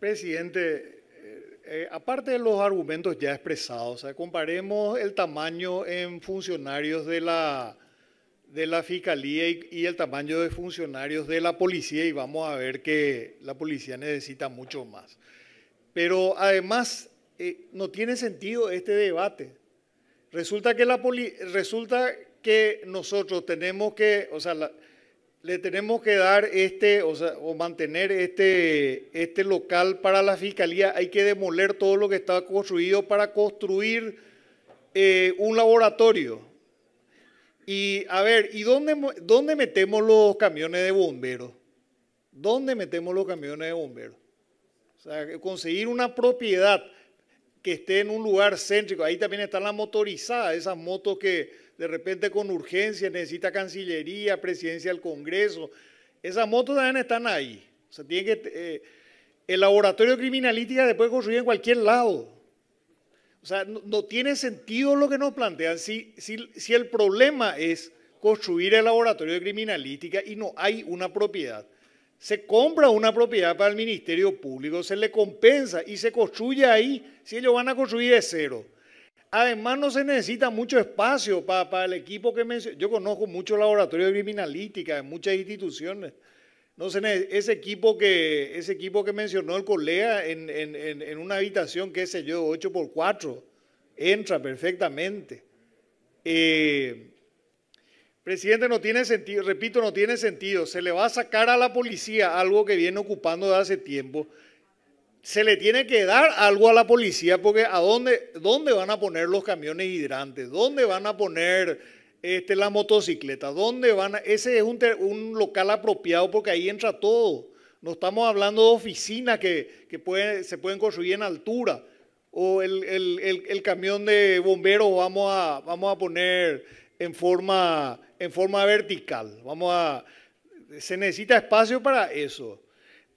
Presidente, eh, eh, aparte de los argumentos ya expresados, sea, comparemos el tamaño en funcionarios de la, de la Fiscalía y, el tamaño de funcionarios de la policía y vamos a ver que la policía necesita mucho más. Pero además, eh, no tiene sentido este debate. Resulta que, la resulta que nosotros tenemos que, o sea, la, le tenemos que dar este, o, sea, mantener este, este local para la fiscalía. Hay que demoler todo lo que está construido para construir eh, un laboratorio. Y a ver, ¿y dónde, dónde metemos los camiones de bomberos? ¿Dónde metemos los camiones de bomberos? O sea, conseguir una propiedad que esté en un lugar céntrico. Ahí también están la motorizada, esas motos que de repente con urgencia, necesita Cancillería, Presidencia del Congreso. Esas motos también están ahí. O sea, tiene que, eh, el laboratorio de criminalística se puede construir en cualquier lado. O sea, no, tiene sentido lo que nos plantean si, si, si, el problema es construir el laboratorio de criminalística y no hay una propiedad. Se compra una propiedad para el Ministerio Público, se le compensa y se construye ahí si ellos van a construir de cero. Además, no se necesita mucho espacio para, el equipo que mencionó. Yo conozco muchos laboratorios de criminalística en muchas instituciones. No ese, equipo que, ese equipo que mencionó el colega en, una habitación, qué sé yo, 8x4, entra perfectamente. Eh, presidente, no tiene sentido, repito, no tiene sentido. Se le va a sacar a la policía algo que viene ocupando desde hace tiempo se le tiene que dar algo a la policía porque ¿a dónde, dónde van a poner los camiones hidrantes? ¿Dónde van a poner este, la motocicleta? ¿Dónde van Ese es un, local apropiado porque ahí entra todo. No estamos hablando de oficinas que, se pueden construir en altura. O el, camión de bomberos vamos a, vamos a poner en forma, en forma vertical. Vamos a, se necesita espacio para eso.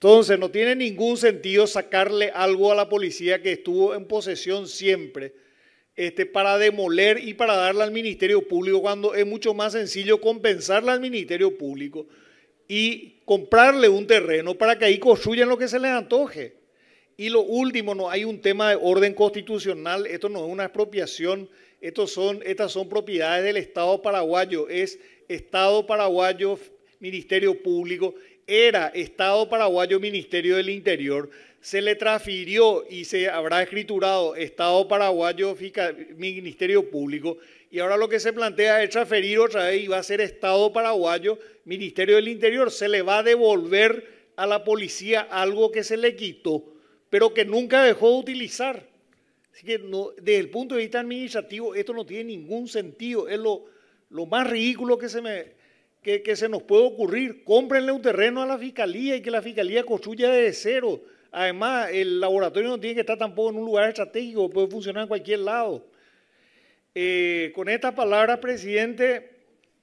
Entonces no tiene ningún sentido sacarle algo a la policía que estuvo en posesión siempre este, para demoler y para darla al Ministerio Público cuando es mucho más sencillo compensarla al Ministerio Público y comprarle un terreno para que ahí construyan lo que se les antoje. Y lo último, no hay un tema de orden constitucional, esto no es una expropiación, estos son, estas son propiedades del Estado paraguayo, es Estado paraguayo, Ministerio Público, era Estado paraguayo Ministerio del Interior, se le transfirió y se habrá escriturado Estado paraguayo Ministerio Público, y ahora lo que se plantea es transferir otra vez y va a ser Estado paraguayo Ministerio del Interior. Se le va a devolver a la policía algo que se le quitó, pero que nunca dejó de utilizar. Así que desde el punto de vista administrativo esto no tiene ningún sentido, es lo más ridículo que se me que, se nos puede ocurrir. Cómprenle un terreno a la fiscalía y que la fiscalía construya desde cero. Además, el laboratorio no tiene que estar tampoco en un lugar estratégico, puede funcionar en cualquier lado. Eh, con estas palabras, presidente,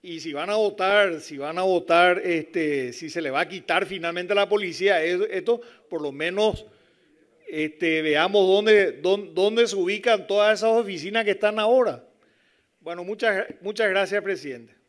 y si van a votar, si van a votar, este, si se le va a quitar finalmente a la policía, esto por lo menos este, veamos dónde, se ubican todas esas oficinas que están ahora. Bueno, muchas, muchas gracias, presidente.